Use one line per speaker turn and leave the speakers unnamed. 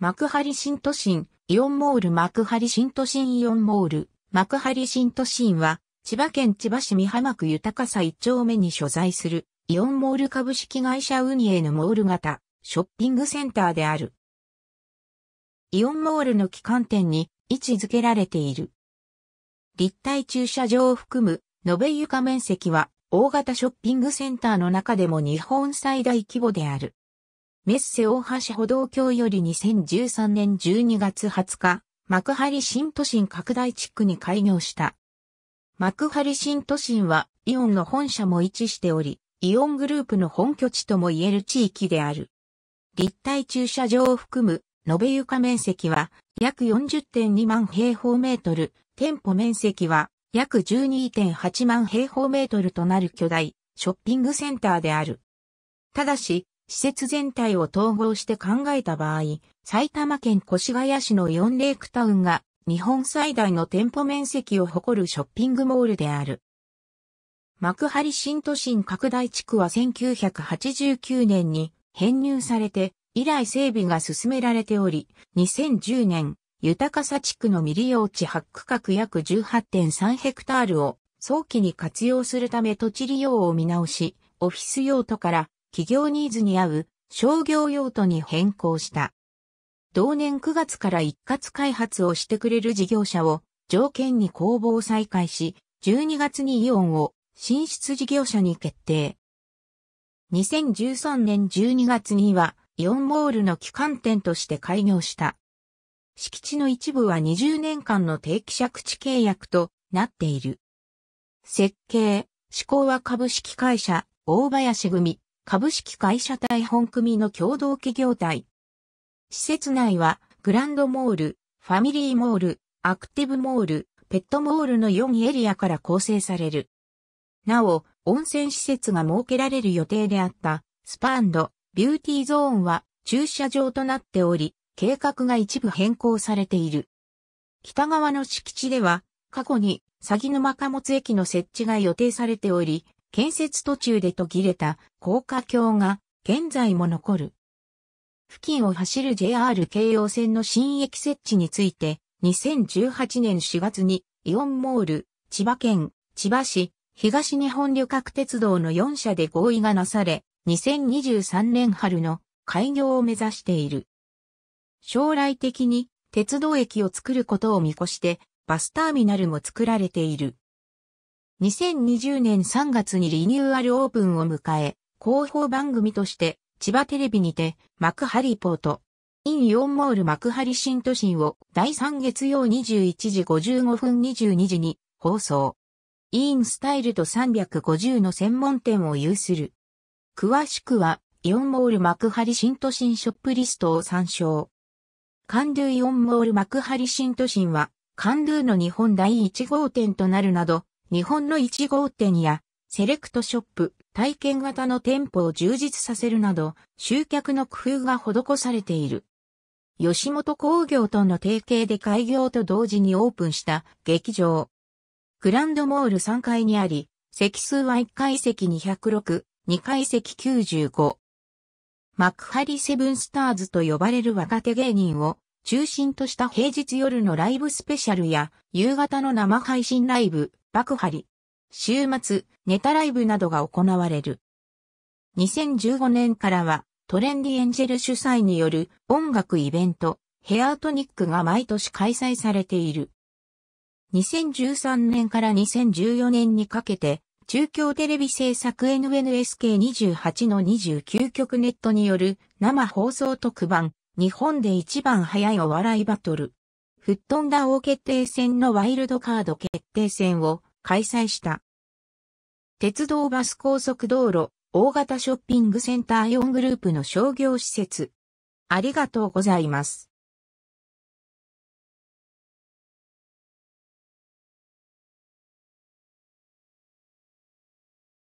幕張新都心、イオンモール幕張新都心イオンモール、幕張新都心は、千葉県千葉市美浜区豊さ1丁目に所在する、イオンモール株式会社運営のモール型、ショッピングセンターである。イオンモールの旗艦店に位置づけられている。立体駐車場を含む、延べ床面積は、大型ショッピングセンターの中でも日本最大規模である。メッセ大橋歩道橋より2013年12月20日、幕張新都心拡大地区に開業した。幕張新都心はイオンの本社も位置しており、イオングループの本拠地とも言える地域である。立体駐車場を含む延べ床面積は約40.2万平方メートル、店舗面積は約12.8万平方メートルとなる巨大ショッピングセンターである。ただし、施設全体を統合して考えた場合、埼玉県越谷市のイオンレイクタウンが日本最大の店舗面積を誇るショッピングモールである。幕張新都心拡大地区は1989年に編入されて以来整備が進められており、2010年、豊かさ地区の未利用地8区画約18.3ヘクタールを早期に活用するため土地利用を見直し、オフィス用途から企業ニーズに合う商業用途に変更した。同年9月から一括開発をしてくれる事業者を条件に公募を再開し、12月にイオンを進出事業者に決定。2013年12月にはイオンモールの機関店として開業した。敷地の一部は20年間の定期借地契約となっている。設計、施工は株式会社、大林組、株式会社大本組の共同企業体。施設内は、グランドモール、ファミリーモール、アクティブモール、ペットモールの4エリアから構成される。なお、温泉施設が設けられる予定であった、スパビューティーゾーンは駐車場となっており、計画が一部変更されている。北側の敷地では、過去に、鷺沼貨物駅の設置が予定されており、建設途中で途切れた高架橋が現在も残る。付近を走る JR 京葉線の新駅設置について、2018年4月にイオンモール、千葉県、千葉市、東日本旅客鉄道の4社で合意がなされ、2023年春の開業を目指している。将来的に鉄道駅を作ることを見越して、バスターミナルも作られている。2020年3月にリニューアルオープンを迎え、広報番組として千葉テレビにて幕張ポート、インイオンモール幕張新都心を第3月曜21時55分22時に放送。イーンスタイルと350の専門店を有する。詳しくは、イオンモール幕張新都心ショップリストを参照。カンドゥイオンモール幕張新都心は、カンドゥの日本第1号店となるなど、日本の1号店やセレクトショップ、体験型の店舗を充実させるなど、集客の工夫が施されている。吉本工業との提携で開業と同時にオープンした劇場。グランドモール3階にあり、席数は1階席206、2階席95。幕張セブンスターズと呼ばれる若手芸人を中心とした平日夜のライブスペシャルや夕方の生配信ライブ、爆張。週末、ネタライブなどが行われる。2015年からは、トレンディエンジェル主催による音楽イベント、ヘアートニックが毎年開催されている。2013年から2014年にかけて、中京テレビ制作 NNSK28 の29局ネットによる生放送特番、日本で一番早いお笑いバトル、吹っ飛んだ王決定戦のワイルドカード決定戦を開催した。鉄道バス高速道路、大型ショッピングセンター4グループの商業施設。ありがとうございます。